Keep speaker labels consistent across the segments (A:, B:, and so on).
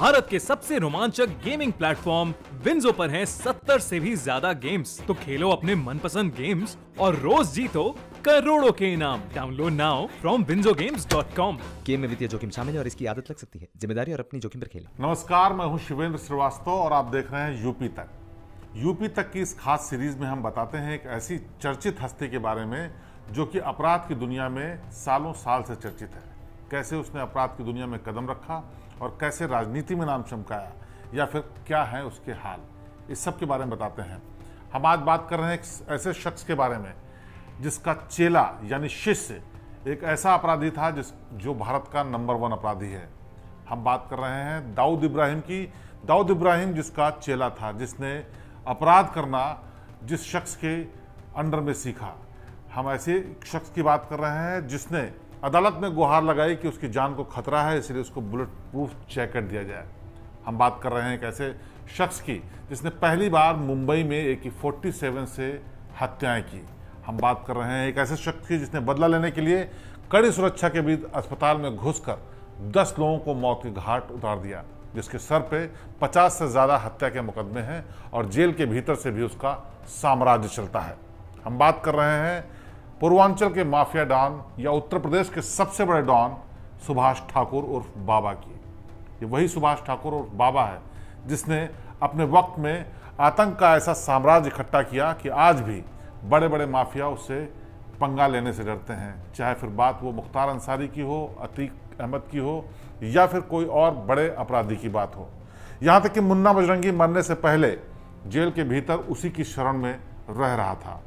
A: भारत के सबसे रोमांचक गेमिंग प्लेटफॉर्म विंजो पर हैं 70 से भी ज्यादा गेम्स तो खेलो अपने मनपसंद गेम्स और रोज जीतो करोड़ों के इनाम download now from WinZO games dot com game में वित्तीय जोखिम शामिल है और इसकी आदत लग सकती है जिम्मेदारी और अपनी जोखिम पर खेलें नमस्कार मैं हूँ शिवेंद्र श्रीवास्तव और आप देख रहे हैं यूपी तक यूपी तक की इस खास सीरीज में हम बताते हैं एक ऐसी चर्चित हस्ती के बारे में जो कि अपराध की दुनिया में सालों साल से चर्चित है कैसे उसने अपराध की दुनिया में कदम रखा और कैसे राजनीति में नाम चमकाया या फिर क्या है उसके हाल इस सब के बारे में बताते हैं हम आज बात कर रहे हैं एक ऐसे शख्स के बारे में जिसका चेला यानी शिष्य एक ऐसा अपराधी था जिस जो भारत का नंबर वन अपराधी है हम बात कर रहे हैं दाऊद इब्राहिम की दाऊद इब्राहिम जिसका चेला था जिसने अपराध करना जिस शख्स के अंडर में सीखा हम ऐसे शख्स की बात कर रहे हैं जिसने अदालत में गुहार लगाई कि उसकी जान को खतरा है इसलिए उसको बुलेट प्रूफ जैकेट दिया जाए हम बात कर रहे हैं एक ऐसे शख्स की जिसने पहली बार मुंबई में ए की फोर्टी सेवन से हत्याएं की हम बात कर रहे हैं एक ऐसे शख्स की जिसने बदला लेने के लिए कड़ी सुरक्षा के बीच अस्पताल में घुसकर दस लोगों को मौत के घाट उतार दिया जिसके सर पे 50 से ज़्यादा हत्या के मुकदमे हैं और जेल के भीतर से भी उसका साम्राज्य चलता है हम बात कर रहे हैं पूर्वांचल के माफिया डॉन या उत्तर प्रदेश के सबसे बड़े डॉन सुभाष ठाकुर उर्फ बाबा की ये वही सुभाष ठाकुर उर्फ बाबा है जिसने अपने वक्त में आतंक का ऐसा साम्राज्य इकट्ठा किया कि आज भी बड़े बड़े माफिया उससे पंगा लेने से डरते हैं चाहे फिर बात वो मुख्तार अंसारी की हो अतीक अहमद की हो या फिर कोई और बड़े अपराधी की बात हो यहाँ तक कि मुन्ना बजरंगी मरने से पहले जेल के भीतर उसी की शरण में रह रहा था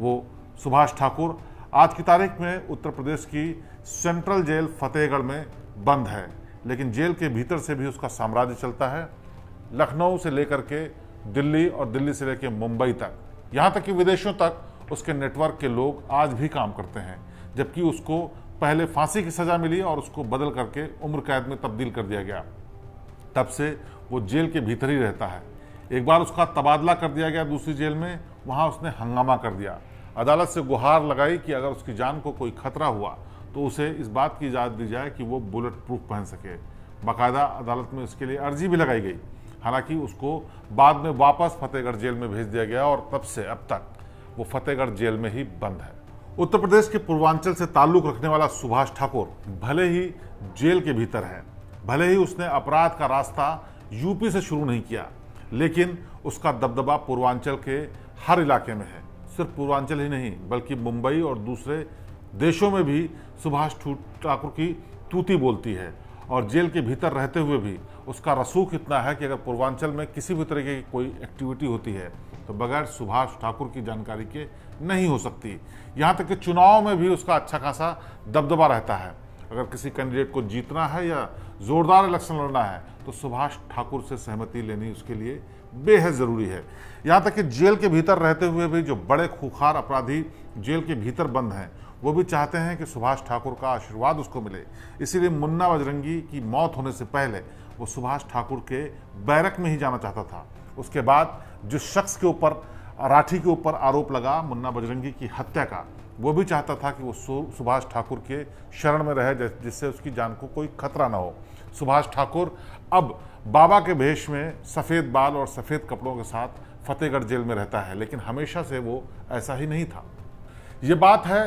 A: वो सुभाष ठाकुर आज की तारीख में उत्तर प्रदेश की सेंट्रल जेल फतेहगढ़ में बंद है लेकिन जेल के भीतर से भी उसका साम्राज्य चलता है लखनऊ से लेकर के दिल्ली और दिल्ली से लेकर मुंबई तक यहाँ तक कि विदेशों तक उसके नेटवर्क के लोग आज भी काम करते हैं जबकि उसको पहले फांसी की सज़ा मिली और उसको बदल करके उम्र कैद में तब्दील कर दिया गया तब से वो जेल के भीतर ही रहता है एक बार उसका तबादला कर दिया गया दूसरी जेल में वहाँ उसने हंगामा कर दिया अदालत से गुहार लगाई कि अगर उसकी जान को कोई खतरा हुआ तो उसे इस बात की इजाज़त दी जाए कि वो बुलेट प्रूफ पहन सके बाकायदा अदालत में उसके लिए अर्जी भी लगाई गई हालांकि उसको बाद में वापस फतेहगढ़ जेल में भेज दिया गया और तब से अब तक वो फतेहगढ़ जेल में ही बंद है उत्तर प्रदेश के पूर्वांचल से ताल्लुक रखने वाला सुभाष ठाकुर भले ही जेल के भीतर है भले ही उसने अपराध का रास्ता यूपी से शुरू नहीं किया लेकिन उसका दबदबा पूर्वांचल के हर इलाके में है सिर्फ पूर्वांचल ही नहीं बल्कि मुंबई और दूसरे देशों में भी सुभाष ठाकुर की तूती बोलती है और जेल के भीतर रहते हुए भी उसका रसूख इतना है कि अगर पूर्वांचल में किसी भी तरीके की कोई एक्टिविटी होती है तो बगैर सुभाष ठाकुर की जानकारी के नहीं हो सकती यहाँ तक कि चुनाव में भी उसका अच्छा खासा दबदबा रहता है अगर किसी कैंडिडेट को जीतना है या ज़ोरदार इलेक्शन लड़ना है तो सुभाष ठाकुर से सहमति लेनी उसके लिए बेहद ज़रूरी है यहाँ तक कि जेल के भीतर रहते हुए भी जो बड़े खुखार अपराधी जेल के भीतर बंद हैं वो भी चाहते हैं कि सुभाष ठाकुर का आशीर्वाद उसको मिले इसीलिए मुन्ना बजरंगी की मौत होने से पहले वो सुभाष ठाकुर के बैरक में ही जाना चाहता था उसके बाद जिस शख्स के ऊपर राठी के ऊपर आरोप लगा मुन्ना बजरंगी की हत्या का वो भी चाहता था कि वो सुभाष ठाकुर के शरण में रहे जिससे उसकी जान को कोई खतरा ना हो सुभाष ठाकुर अब बाबा के भेष में सफ़ेद बाल और सफ़ेद कपड़ों के साथ फतेहगढ़ जेल में रहता है लेकिन हमेशा से वो ऐसा ही नहीं था ये बात है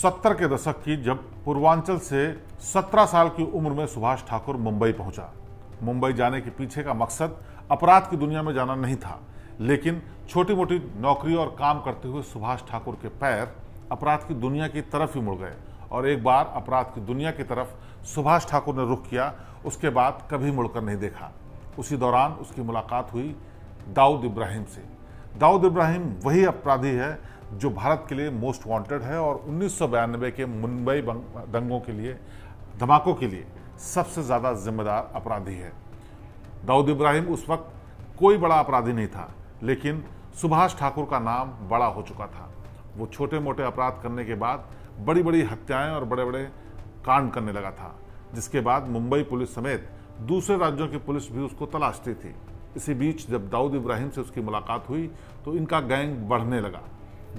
A: सत्तर के दशक की जब पूर्वांचल से सत्रह साल की उम्र में सुभाष ठाकुर मुंबई पहुंचा मुंबई जाने के पीछे का मकसद अपराध की दुनिया में जाना नहीं था लेकिन छोटी मोटी नौकरी और काम करते हुए सुभाष ठाकुर के पैर अपराध की दुनिया की तरफ ही मुड़ गए और एक बार अपराध की दुनिया की तरफ सुभाष ठाकुर ने रुख किया उसके बाद कभी मुड़कर नहीं देखा उसी दौरान उसकी मुलाकात हुई दाऊद इब्राहिम से दाऊद इब्राहिम वही अपराधी है जो भारत के लिए मोस्ट वांटेड है और उन्नीस के मुंबई दंगों के लिए धमाकों के लिए सबसे ज़्यादा जिम्मेदार अपराधी है दाऊद इब्राहिम उस वक्त कोई बड़ा अपराधी नहीं था लेकिन सुभाष ठाकुर का नाम बड़ा हो चुका था वो छोटे मोटे अपराध करने के बाद बड़ी बड़ी हत्याएं और बड़े बड़े कांड करने लगा था जिसके बाद मुंबई पुलिस समेत दूसरे राज्यों की पुलिस भी उसको तलाशती थी इसी बीच जब दाऊद इब्राहिम से उसकी मुलाकात हुई तो इनका गैंग बढ़ने लगा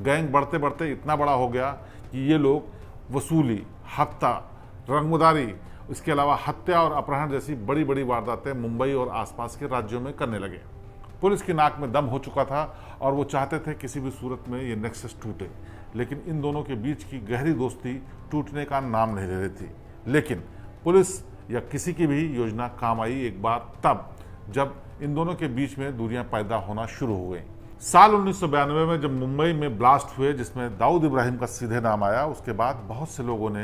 A: गैंग बढ़ते बढ़ते इतना बड़ा हो गया कि ये लोग वसूली हत्या रंगमदारी इसके अलावा हत्या और अपहरण जैसी बड़ी बड़ी वारदातें मुंबई और आसपास के राज्यों में करने लगे पुलिस की नाक में दम हो चुका था और वो चाहते थे किसी भी सूरत में ये नेक्सस टूटे लेकिन इन दोनों के बीच की गहरी दोस्ती टूटने का नाम नहीं ले रही थी लेकिन पुलिस या किसी की भी योजना काम आई एक बार तब जब इन दोनों के बीच में दूरियां पैदा होना शुरू हो गई साल उन्नीस में जब मुंबई में ब्लास्ट हुए जिसमें दाऊद इब्राहिम का सीधे नाम आया उसके बाद बहुत से लोगों ने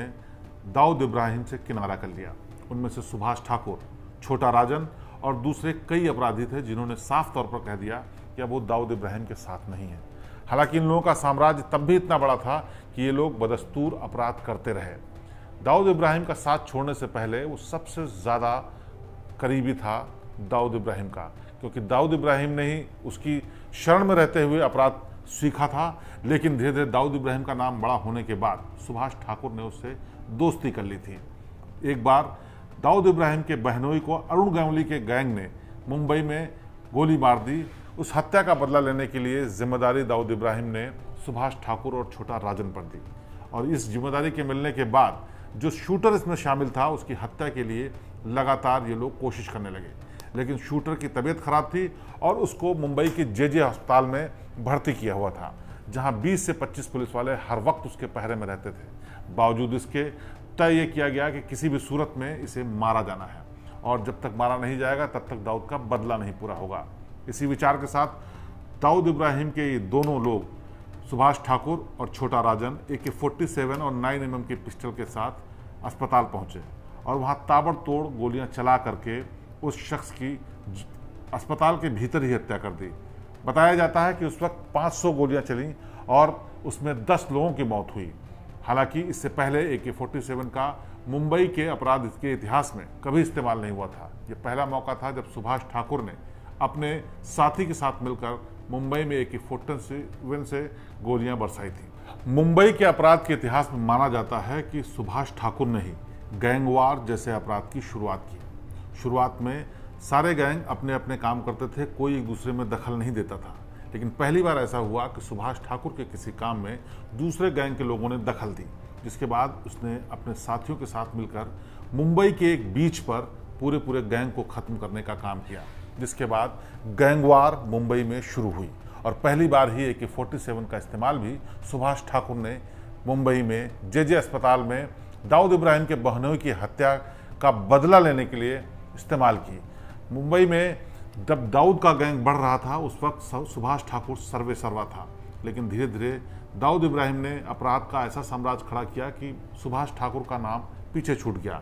A: दाऊद इब्राहिम से किनारा कर लिया उनमें से सुभाष ठाकुर छोटा राजन और दूसरे कई अपराधी थे जिन्होंने साफ तौर पर कह दिया कि अब वो दाऊद इब्राहिम के साथ नहीं है हालांकि इन लोगों का साम्राज्य तब भी इतना बड़ा था कि ये लोग बदस्तूर अपराध करते रहे दाऊद इब्राहिम का साथ छोड़ने से पहले वो सबसे ज़्यादा करीबी था दाऊद इब्राहिम का क्योंकि दाऊद इब्राहिम ने ही उसकी शरण में रहते हुए अपराध सीखा था लेकिन धीरे धीरे दाऊद इब्राहिम का नाम बड़ा होने के बाद सुभाष ठाकुर ने उससे दोस्ती कर ली थी एक बार दाऊद इब्राहिम के बहनोई को अरुण गांगुली के गैंग ने मुंबई में गोली मार दी उस हत्या का बदला लेने के लिए जिम्मेदारी दाऊद इब्राहिम ने सुभाष ठाकुर और छोटा राजन पर दी और इस जिम्मेदारी के मिलने के बाद जो शूटर इसमें शामिल था उसकी हत्या के लिए लगातार ये लोग कोशिश करने लगे लेकिन शूटर की तबीयत ख़राब थी और उसको मुंबई के जे जे अस्पताल में भर्ती किया हुआ था जहां 20 से 25 पुलिस वाले हर वक्त उसके पहरे में रहते थे बावजूद इसके तय ये किया गया कि किसी भी सूरत में इसे मारा जाना है और जब तक मारा नहीं जाएगा तब तक दाऊद का बदला नहीं पूरा होगा इसी विचार के साथ दाऊद इब्राहिम के ये दोनों लोग सुभाष ठाकुर और छोटा Rajan AK forty seven और नाइन एम के पिस्टल के साथ अस्पताल पहुंचे और वहां ताबड़तोड़ गोलियां चला करके उस शख्स की अस्पताल के भीतर ही हत्या कर दी बताया जाता है कि उस वक्त 500 गोलियां चली और उसमें 10 लोगों की मौत हुई हालांकि इससे पहले ए के फोर्टी सेवन का मुंबई के अपराध के इतिहास में कभी इस्तेमाल नहीं हुआ था यह पहला मौका था जब सुभाष ठाकुर ने अपने साथी के साथ मिलकर मुंबई में एक इफोटन से गोलियां बरसाई थी मुंबई के अपराध के इतिहास में माना जाता है कि सुभाष ठाकुर ने ही गैंगवार जैसे अपराध की शुरुआत की शुरुआत में सारे गैंग अपने अपने काम करते थे कोई एक दूसरे में दखल नहीं देता था लेकिन पहली बार ऐसा हुआ कि सुभाष ठाकुर के किसी काम में दूसरे गैंग के लोगों ने दखल दी जिसके बाद उसने अपने साथियों के साथ मिलकर मुंबई के एक बीच पर पूरे पूरे गैंग को ख़त्म करने का काम किया जिसके बाद गैंगवार मुंबई में शुरू हुई और पहली बार ही ए के फोर्टी सेवन का इस्तेमाल भी सुभाष ठाकुर ने मुंबई में जे जे अस्पताल में दाऊद इब्राहिम के बहनों की हत्या का बदला लेने के लिए इस्तेमाल की मुंबई में जब दाऊद का गैंग बढ़ रहा था उस वक्त सुभाष ठाकुर सर्वे सर्वा था लेकिन धीरे धीरे दाऊद इब्राहिम ने अपराध का ऐसा साम्राज्य खड़ा किया कि सुभाष ठाकुर का नाम पीछे छूट गया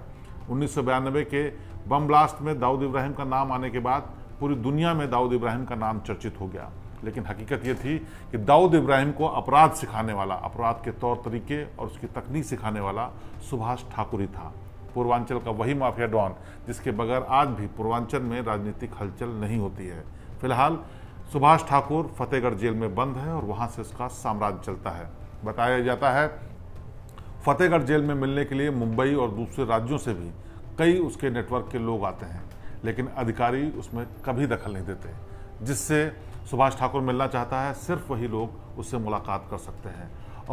A: उन्नीस के बम ब्लास्ट में दाऊद इब्राहिम का नाम आने के बाद पूरी दुनिया में दाऊद इब्राहिम का नाम चर्चित हो गया लेकिन हकीकत ये थी कि दाऊद इब्राहिम को अपराध सिखाने वाला अपराध के तौर तरीके और उसकी तकनीक सिखाने वाला सुभाष ठाकुर ही था पूर्वांचल का वही माफिया डॉन जिसके बगैर आज भी पूर्वांचल में राजनीतिक हलचल नहीं होती है फिलहाल सुभाष ठाकुर फतेहगढ़ जेल में बंद है और वहाँ से उसका साम्राज्य चलता है बताया जाता है फतेहगढ़ जेल में मिलने के लिए मुंबई और दूसरे राज्यों से भी कई उसके नेटवर्क के लोग आते हैं लेकिन अधिकारी उसमें कभी दखल नहीं देते जिससे सुभाष ठाकुर मिलना चाहता है सिर्फ वही लोग उससे मुलाकात कर सकते हैं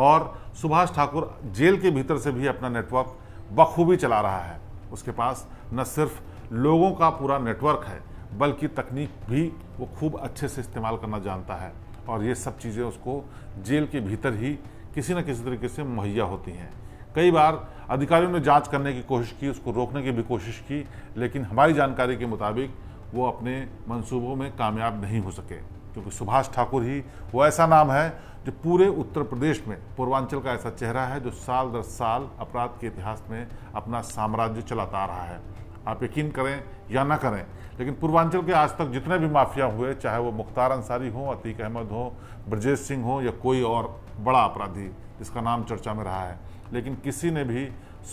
A: और सुभाष ठाकुर जेल के भीतर से भी अपना नेटवर्क बखूबी चला रहा है उसके पास न सिर्फ लोगों का पूरा नेटवर्क है बल्कि तकनीक भी वो खूब अच्छे से इस्तेमाल करना जानता है और ये सब चीज़ें उसको जेल के भीतर ही किसी न किसी तरीके से मुहैया होती हैं कई बार अधिकारियों ने जांच करने की कोशिश की उसको रोकने की भी कोशिश की लेकिन हमारी जानकारी के मुताबिक वो अपने मंसूबों में कामयाब नहीं हो सके क्योंकि सुभाष ठाकुर ही वो ऐसा नाम है जो पूरे उत्तर प्रदेश में पूर्वांचल का ऐसा चेहरा है जो साल दर साल अपराध के इतिहास में अपना साम्राज्य चलाता रहा है आप यकीन करें या ना करें लेकिन पूर्वांचल के आज तक जितने भी माफिया हुए चाहे वो मुख्तार अंसारी हों अतीक अहमद हों ब्रजेश सिंह हों या कोई और बड़ा अपराधी जिसका नाम चर्चा में रहा है लेकिन किसी ने भी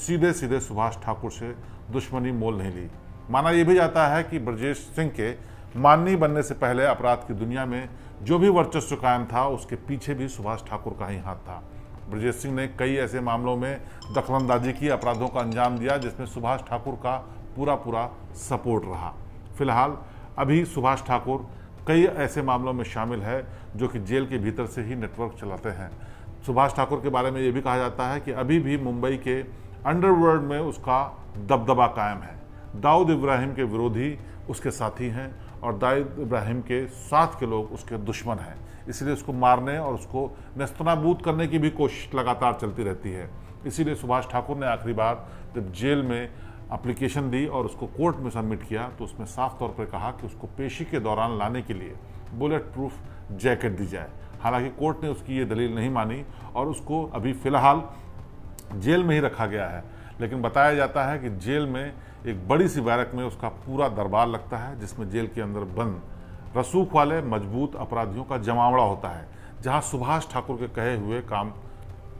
A: सीधे सीधे सुभाष ठाकुर से दुश्मनी मोल नहीं ली माना यह भी जाता है कि ब्रजेश सिंह के माननी बनने से पहले अपराध की दुनिया में जो भी वर्चस्व कायम था उसके पीछे भी सुभाष ठाकुर का ही हाथ था ब्रजेश सिंह ने कई ऐसे मामलों में दखलंदाजी की अपराधों का अंजाम दिया जिसमें सुभाष ठाकुर का पूरा पूरा सपोर्ट रहा फिलहाल अभी सुभाष ठाकुर कई ऐसे मामलों में शामिल है जो कि जेल के भीतर से ही नेटवर्क चलाते हैं सुभाष ठाकुर के बारे में ये भी कहा जाता है कि अभी भी मुंबई के अंडरवर्ल्ड में उसका दबदबा कायम है दाऊद इब्राहिम के विरोधी उसके साथी हैं और दाऊद इब्राहिम के साथ के लोग उसके दुश्मन हैं इसीलिए उसको मारने और उसको नस्तनाबूद करने की भी कोशिश लगातार चलती रहती है इसीलिए सुभाष ठाकुर ने आखिरी बार जब जेल में अप्लीकेशन दी और उसको कोर्ट में सबमिट किया तो उसमें साफ तौर पर कहा कि उसको पेशी के दौरान लाने के लिए बुलेट प्रूफ जैकेट दी जाए हालांकि कोर्ट ने उसकी ये दलील नहीं मानी और उसको अभी फ़िलहाल जेल में ही रखा गया है लेकिन बताया जाता है कि जेल में एक बड़ी सी बैरक में उसका पूरा दरबार लगता है जिसमें जेल के अंदर बंद रसूख वाले मजबूत अपराधियों का जमावड़ा होता है जहां सुभाष ठाकुर के कहे हुए काम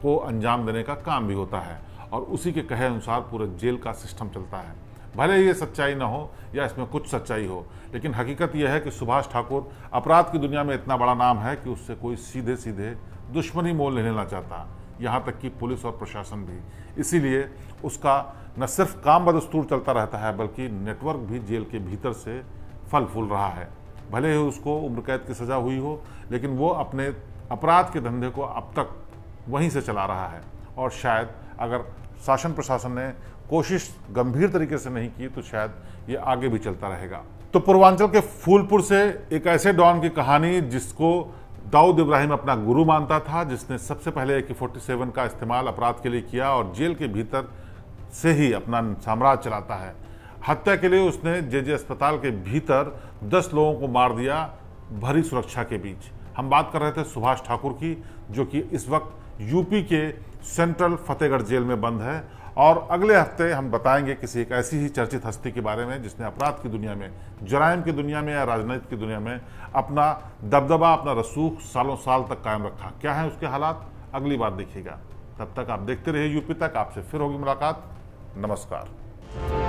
A: को अंजाम देने का काम भी होता है और उसी के कहे अनुसार पूरे जेल का सिस्टम चलता है भले ही ये सच्चाई ना हो या इसमें कुछ सच्चाई हो लेकिन हकीकत यह है कि सुभाष ठाकुर अपराध की दुनिया में इतना बड़ा नाम है कि उससे कोई सीधे सीधे दुश्मनी मोल नहीं लेना चाहता यहाँ तक कि पुलिस और प्रशासन भी इसीलिए उसका न सिर्फ काम बदस्तूर चलता रहता है बल्कि नेटवर्क भी जेल के भीतर से फल फूल रहा है भले ही उसको उम्र कैद की सज़ा हुई हो लेकिन वो अपने अपराध के धंधे को अब तक वहीं से चला रहा है और शायद अगर शासन प्रशासन ने कोशिश गंभीर तरीके से नहीं की तो शायद ये आगे भी चलता रहेगा तो पूर्वांचल के फूलपुर से एक ऐसे डॉन की कहानी जिसको दाऊद इब्राहिम अपना गुरु मानता था जिसने सबसे पहले ए के फोर्टी सेवन का इस्तेमाल अपराध के लिए किया और जेल के भीतर से ही अपना साम्राज्य चलाता है हत्या के लिए उसने जे जे अस्पताल के भीतर दस लोगों को मार दिया भरी सुरक्षा के बीच हम बात कर रहे थे सुभाष ठाकुर की जो कि इस वक्त यूपी के सेंट्रल फतेहगढ़ जेल में बंद है और अगले हफ्ते हम बताएंगे किसी एक ऐसी ही चर्चित हस्ती के बारे में जिसने अपराध की दुनिया में जराइम की दुनिया में या राजनीति की दुनिया में अपना दबदबा अपना रसूख सालों साल तक कायम रखा क्या है उसके हालात अगली बार देखिएगा तब तक आप देखते रहिए यूपी तक आपसे फिर होगी मुलाकात नमस्कार